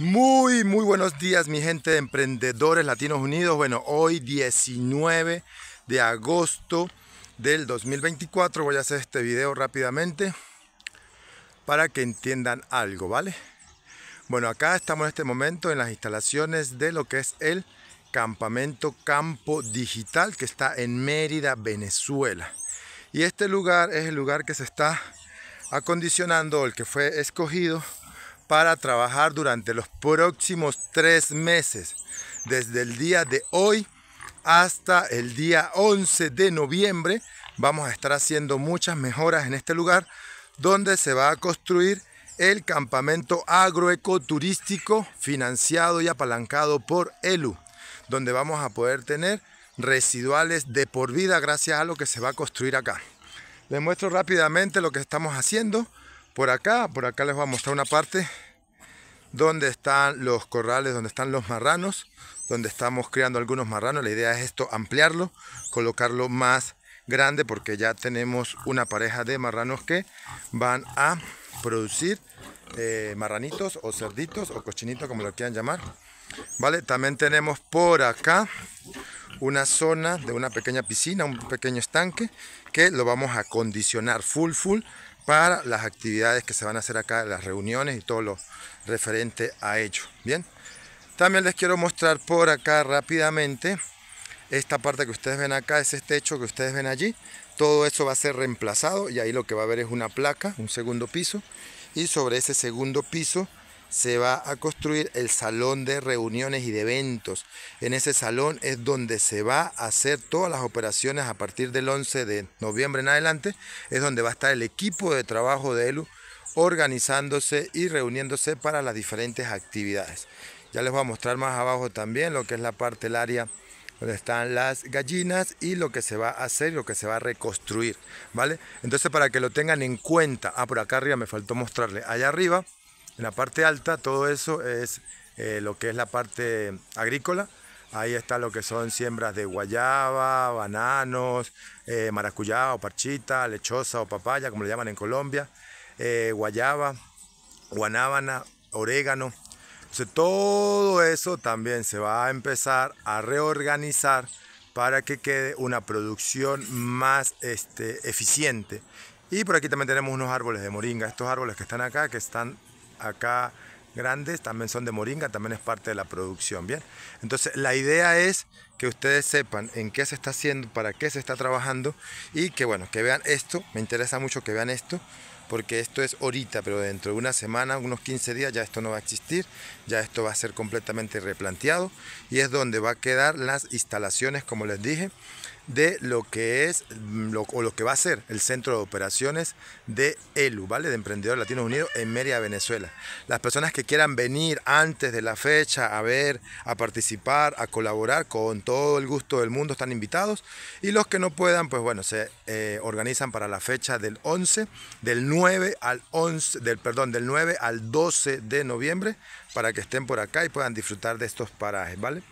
Muy, muy buenos días, mi gente de Emprendedores Latinos Unidos. Bueno, hoy 19 de agosto del 2024 voy a hacer este video rápidamente para que entiendan algo, ¿vale? Bueno, acá estamos en este momento en las instalaciones de lo que es el campamento Campo Digital que está en Mérida, Venezuela. Y este lugar es el lugar que se está acondicionando, el que fue escogido para trabajar durante los próximos tres meses, desde el día de hoy hasta el día 11 de noviembre. Vamos a estar haciendo muchas mejoras en este lugar donde se va a construir el campamento agroecoturístico financiado y apalancado por ELU, donde vamos a poder tener residuales de por vida gracias a lo que se va a construir acá. Les muestro rápidamente lo que estamos haciendo. Por acá, por acá les voy a mostrar una parte donde están los corrales, donde están los marranos, donde estamos creando algunos marranos. La idea es esto, ampliarlo, colocarlo más grande porque ya tenemos una pareja de marranos que van a producir eh, marranitos o cerditos o cochinitos como lo quieran llamar. Vale, también tenemos por acá una zona de una pequeña piscina, un pequeño estanque que lo vamos a condicionar full full para las actividades que se van a hacer acá, las reuniones y todo lo referente a ello. Bien, también les quiero mostrar por acá rápidamente esta parte que ustedes ven acá, Ese techo que ustedes ven allí. Todo eso va a ser reemplazado y ahí lo que va a haber es una placa, un segundo piso. Y sobre ese segundo piso se va a construir el salón de reuniones y de eventos. En ese salón es donde se va a hacer todas las operaciones a partir del 11 de noviembre en adelante. Es donde va a estar el equipo de trabajo de ELU organizándose y reuniéndose para las diferentes actividades. Ya les voy a mostrar más abajo también lo que es la parte del área donde están las gallinas y lo que se va a hacer, y lo que se va a reconstruir, ¿vale? Entonces para que lo tengan en cuenta, ah, por acá arriba me faltó mostrarle, allá arriba en la parte alta todo eso es eh, lo que es la parte agrícola. Ahí está lo que son siembras de guayaba, bananos, eh, maracuyá o parchita, lechosa o papaya, como le llaman en Colombia, eh, guayaba, guanábana, orégano. Entonces todo eso también se va a empezar a reorganizar para que quede una producción más este, eficiente. Y por aquí también tenemos unos árboles de moringa, estos árboles que están acá, que están acá grandes, también son de moringa, también es parte de la producción, ¿bien? Entonces la idea es que ustedes sepan en qué se está haciendo, para qué se está trabajando y que bueno, que vean esto, me interesa mucho que vean esto, porque esto es ahorita, pero dentro de una semana, unos 15 días ya esto no va a existir, ya esto va a ser completamente replanteado y es donde va a quedar las instalaciones, como les dije, de lo que es mm, o lo que va a ser el centro de operaciones de ELU, ¿vale? De emprendedor latino unido en Mérida, Venezuela. Las personas que quieran venir antes de la fecha a ver, a participar, a colaborar con todo el gusto del mundo están invitados. Y los que no puedan, pues bueno, se eh, organizan para la fecha del 11, del 9 al 11, del, perdón, del 9 al 12 de noviembre, para que estén por acá y puedan disfrutar de estos parajes, ¿vale?